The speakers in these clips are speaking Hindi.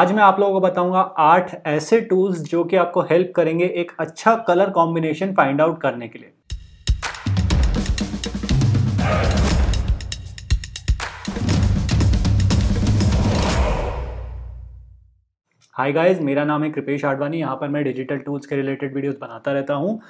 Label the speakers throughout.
Speaker 1: आज मैं आप लोगों को बताऊंगा आठ ऐसे टूल्स जो कि आपको हेल्प करेंगे एक अच्छा कलर कॉम्बिनेशन फाइंड आउट करने के लिए हाय गाइस मेरा नाम है कृपेश आडवाणी यहाँ पर मैं डिजिटल टूल्स के रिलेटेड वीडियोस बनाता रहता हूँ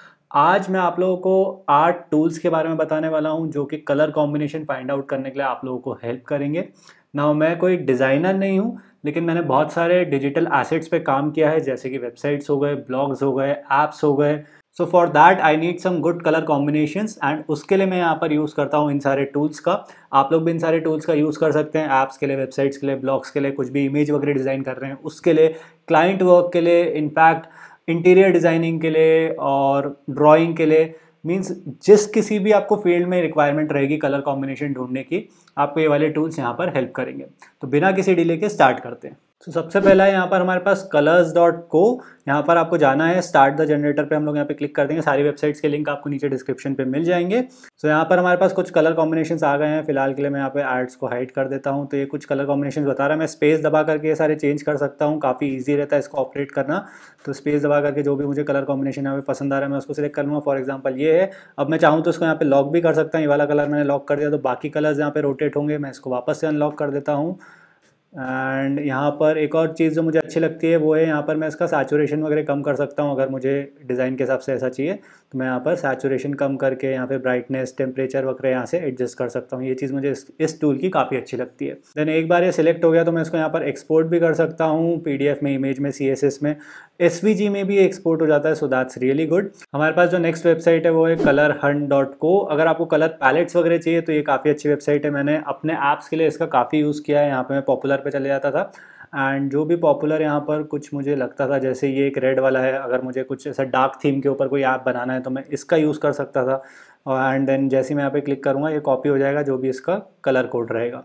Speaker 1: आज मैं आप लोगों को आर्ट टूल्स के बारे में बताने वाला हूँ जो कि कलर कॉम्बिनेशन फाइंड आउट करने के लिए आप लोगों को हेल्प करेंगे ना मैं कोई डिज़ाइनर नहीं हूँ लेकिन मैंने बहुत सारे डिजिटल एसेट्स पे काम किया है जैसे कि वेबसाइट्स हो गए ब्लॉग्स हो गए ऐप्स हो गए so for that I need some good colour combinations and उसके लिए मैं यहाँ पर यूज़ करता हूँ इन सारे टूल्स का आप लोग भी इन सारे टूल्स का यूज़ कर सकते हैं ऐप्स के लिए वेबसाइट्स के लिए ब्लॉग्स के लिए कुछ भी इमेज वगैरह डिज़ाइन कर रहे हैं उसके लिए क्लाइंट वर्क के लिए इनफैक्ट इंटीरियर डिज़ाइनिंग के लिए और ड्राइंग के लिए मीन्स जिस किसी भी आपको फील्ड में रिक्वायरमेंट रहेगी कलर कॉम्बिनेशन ढूंढने की आपको ये वाले टूल्स यहाँ पर हेल्प करेंगे तो बिना किसी डिले के स्टार्ट करते हैं तो सबसे पहला है यहाँ पर हमारे पास कलर्स डॉट को यहाँ पर आपको जाना है स्टार्ट द जनरेटर पे हम लोग यहाँ पे क्लिक कर देंगे सारी वेबसाइट्स के लिंक आपको नीचे डिस्क्रिप्शन पे मिल जाएंगे सो so, यहाँ पर हमारे पास कुछ कलर कॉम्बिनेशन आ गए हैं फिलहाल के लिए मैं यहाँ पे आर्ट्स को हाइड कर देता हूँ तो ये कुछ कलर कॉम्बिनेशन बता रहा है मैं स्पेस दबा करके ये सारे चेंज कर सकता हूँ काफ़ी ईजी रहता है इसको ऑपरेट करना तो स्पेस दबा करके जो भी मुझे कलर कॉम्बिनेशन यहाँ पे पसंद आ रहा है मैं उसको सिलेक्ट कर लूँगा फॉर एग्जाम्पल ये है अब मैं चाहूँ तो उसको यहाँ पे लॉक भी कर सकता हूँ ये वाला कलर मैंने लॉक कर दिया तो बाकी कलर्स यहाँ पे रोटेट होंगे मैं इसको वापस से अनलॉक कर देता हूँ एंड यहाँ पर एक और चीज़ जो मुझे अच्छी लगती है वो है यहाँ पर मैं इसका सैचुरेशन वगैरह कम कर सकता हूँ अगर मुझे डिज़ाइन के हिसाब से ऐसा चाहिए तो मैं यहाँ पर सैचुरेशन कम करके यहाँ पे ब्राइटनेस टेम्परेचर वगैरह यहाँ से एडजस्ट कर सकता हूँ ये चीज़ मुझे इस, इस टूल की काफ़ी अच्छी लगती है देन एक बार ये सिलेक्ट हो गया तो मैं इसको यहाँ पर एक्सपोर्ट भी कर सकता हूँ पी में इमेज में सी में एस में भी एक्सपोर्ट हो जाता है सो दैट्स रियली गुड हमारे पास जो नेक्स्ट वेबसाइट है वो है कलर हन डॉट को अगर आपको कलर पैलेट्स वगैरह चाहिए तो ये काफ़ी अच्छी वेबसाइट है मैंने अपने ऐप्स के लिए इसका काफ़ी यूज़ किया है यहाँ पे मैं पॉपुलर पे चले जाता था एंड जो भी पॉपुलर यहाँ पर कुछ मुझे लगता था जैसे ये एक रेड वाला है अगर मुझे कुछ ऐसा डार्क थीम के ऊपर कोई ऐप बनाना है तो मैं इसका यूज़ कर सकता था एंड देन जैसे मैं यहाँ पे क्लिक करूँगा ये कॉपी हो जाएगा जो भी इसका कलर कोड रहेगा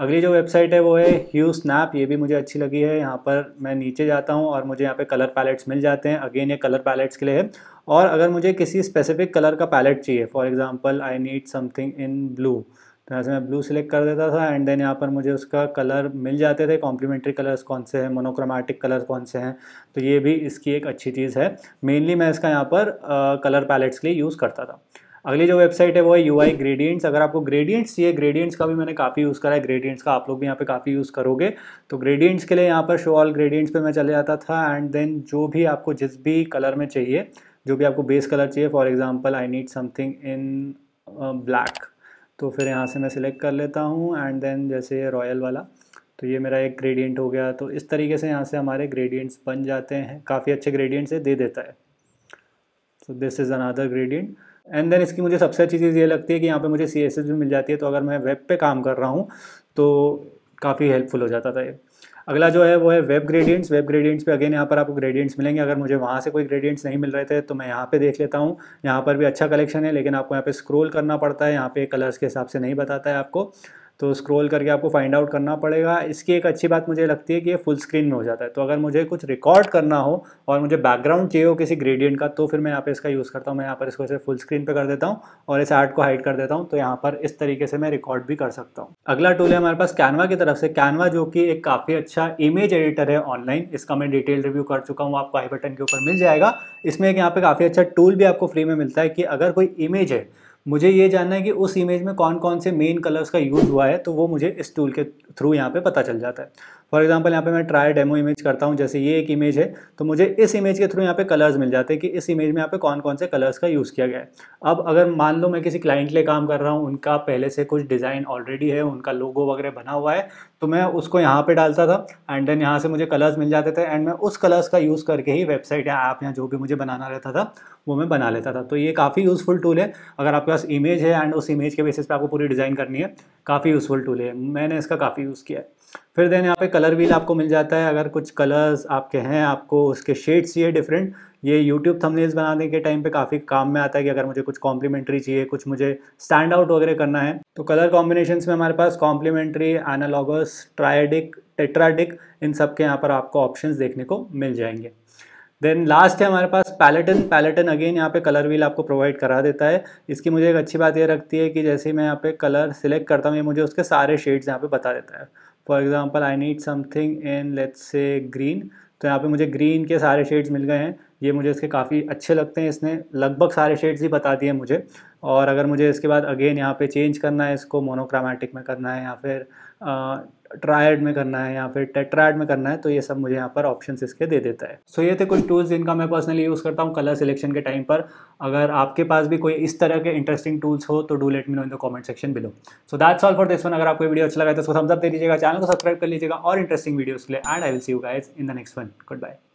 Speaker 1: अगली जो वेबसाइट है वो है ह्यू स्नैप ये भी मुझे अच्छी लगी है यहाँ पर मैं नीचे जाता हूँ और मुझे यहाँ पे कलर पैलेट्स मिल जाते हैं अगेन ये कलर पैलेट्स के लिए है और अगर मुझे किसी स्पेसिफिक कलर का पैलेट चाहिए for example I need something in blue तो यहाँ से मैं ब्लू सिलेक्ट कर देता था एंड देन यहाँ पर मुझे उसका कलर मिल जाते थे कॉम्प्लीमेंट्री कलर्स कौन से हैं मोनोक्रोमेटिक कलर्स कौन से हैं तो ये भी इसकी एक अच्छी चीज़ है मेनली मैं इसका यहाँ पर कलर पैलेट्स के लिए यूज़ करता था अगली जो वेबसाइट है वो है यू आई ग्रेडियंट्स अगर आपको ग्रेडियंट्स चाहिए ग्रेडियंट्स का भी मैंने काफ़ी यूज़ करा है ग्रेडियंट्स का आप लोग भी यहाँ पे काफ़ी यूज़ करोगे तो ग्रेडियंट्स के लिए यहाँ पर शो ऑल ग्रेडियंट्स पे मैं चले जाता था एंड देन जो भी आपको जिस भी कलर में चाहिए जो भी आपको बेस कलर चाहिए for example I need something in black तो फिर यहाँ से मैं सिलेक्ट कर लेता हूँ एंड देन जैसे रॉयल वाला तो ये मेरा एक ग्रेडियंट हो गया तो इस तरीके से यहाँ से हमारे ग्रेडियंट्स बन जाते हैं काफ़ी अच्छे ग्रेडियंट्स दे देता है so this is another gradient and then इसकी मुझे सबसे अच्छी चीज़ ये लगती है कि यहाँ पे मुझे सी भी मिल जाती है तो अगर मैं वेब पे काम कर रहा हूँ तो काफ़ी हेल्पफुल हो जाता था ये अगला जो है वो है वेब ग्रेडियंट्स वेब ग्रेडियंट्स पे अगेन यहाँ पर आपको ग्रेडियंट्स मिलेंगे अगर मुझे वहाँ से कोई ग्रेडियंट्स नहीं मिल रहे थे तो मैं यहाँ पे देख लेता हूँ यहाँ पर भी अच्छा कलेक्शन है लेकिन आपको यहाँ पे स्क्रॉल करना पड़ता है यहाँ पे कलर्स के हिसाब से नहीं बताता है आपको तो स्क्रॉल करके आपको फाइंड आउट करना पड़ेगा इसकी एक अच्छी बात मुझे लगती है कि ये फुल स्क्रीन में हो जाता है तो अगर मुझे कुछ रिकॉर्ड करना हो और मुझे बैकग्राउंड चाहिए हो किसी ग्रेडियंट का तो फिर मैं यहाँ पे इसका यूज़ करता हूँ मैं यहाँ पर इसको इसे फुल स्क्रीन पर कर देता हूँ और इस आर्ट को हाइड कर देता हूँ तो यहाँ पर इस तरीके से मैं रिकॉर्ड भी कर सकता हूँ अगला टूल है हमारे पास कैनवा की तरफ से कैनवा जो कि एक काफ़ी अच्छा इमेज एडिटर है ऑनलाइन इसका मैं डिटेल रिव्यू कर चुका हूँ आपको आई बटन के ऊपर मिल जाएगा इसमें एक यहाँ पर काफ़ी अच्छा टूल भी आपको फ्री में मिलता है कि अगर कोई इमेज है मुझे ये जानना है कि उस इमेज में कौन कौन से मेन कलर्स का यूज़ हुआ है तो वो मुझे इस टूल के थ्रू यहाँ पे पता चल जाता है फॉर एग्जांपल यहाँ पे मैं ट्राई डेमो इमेज करता हूँ जैसे ये एक इमेज है तो मुझे इस इमेज के थ्रू यहाँ पे कलर्स मिल जाते हैं कि इस इमेज में यहाँ पे कौन कौन से कलर्स का यूज़ किया गया है अब अगर मान लो मैं किसी क्लाइंट लिए काम कर रहा हूँ उनका पहले से कुछ डिज़ाइन ऑलरेडी है उनका लोगो वगैरह बना हुआ है तो मैं उसको यहाँ पर डालता था एंड देन यहाँ से मुझे कलर्स मिल जाते थे एंड मैं उस कलर्स का यूज़ करके ही वेबसाइट या ऐप या जो भी मुझे बनाना रहता था वो मैं बना लेता था तो ये काफ़ी यूज़फुल टूल है अगर आपके पास इमेज है एंड उस इमेज के बेसिस पे आपको पूरी डिज़ाइन करनी है काफ़ी यूज़फुल टूल है मैंने इसका काफ़ी यूज़ किया है फिर देन यहाँ पे कलर व्हील आपको मिल जाता है अगर कुछ कलर्स आपके हैं आपको उसके शेड्स चाहिए डिफरेंट ये यूट्यूब थंबनेल्स बनाने के टाइम पे काफ़ी काम में आता है कि अगर मुझे कुछ कॉम्प्लीमेंट्री चाहिए कुछ मुझे स्टैंड आउट वगैरह करना है तो कलर कॉम्बिनेशन में हमारे पास कॉम्प्लीमेंट्री एनालॉगस ट्रायडिक टेट्राडिक इन सब के यहाँ पर आपको ऑप्शन देखने को मिल जाएंगे देन लास्ट है हमारे पास पैलेटन पैलेटन अगेन यहाँ पे कलर व्हील आपको प्रोवाइड करा देता है इसकी मुझे एक अच्छी बात ये रखती है कि जैसे मैं यहाँ पे कलर सिलेक्ट करता हूँ ये मुझे उसके सारे शेड्स यहाँ पे बता देता है for example I need something in let's say green तो यहाँ पे मुझे ग्रीन के सारे शेड्स मिल गए हैं ये मुझे इसके काफ़ी अच्छे लगते हैं इसने लगभग सारे शेड्स ही बता दिए मुझे और अगर मुझे इसके बाद अगेन यहाँ पे चेंज करना है इसको मोनोक्रामेटिक में करना है या फिर ट्रायड में करना है या फिर टेट्राइड में करना है तो ये सब मुझे यहाँ पर ऑप्शन इसके दे देता है सो so, ये थे कुछ टूल्स जिनका मैं पर्सनली यूज़ करता हूँ कलर सिलेक्शन के टाइम पर अगर आपके पास भी कोई इस तरह के इंटरेस्टिंग टूल्स हो तो do let me know in the comment section below so that's all for this one अगर आपको वीडियो अच्छा लगा तो उसको थम्स दे दीजिएगा चैनल को सब्सक्राइब कर लीजिएगा और इंटरेस्टिंग वीडियोज के लिए and I will see you guys in the next one good bye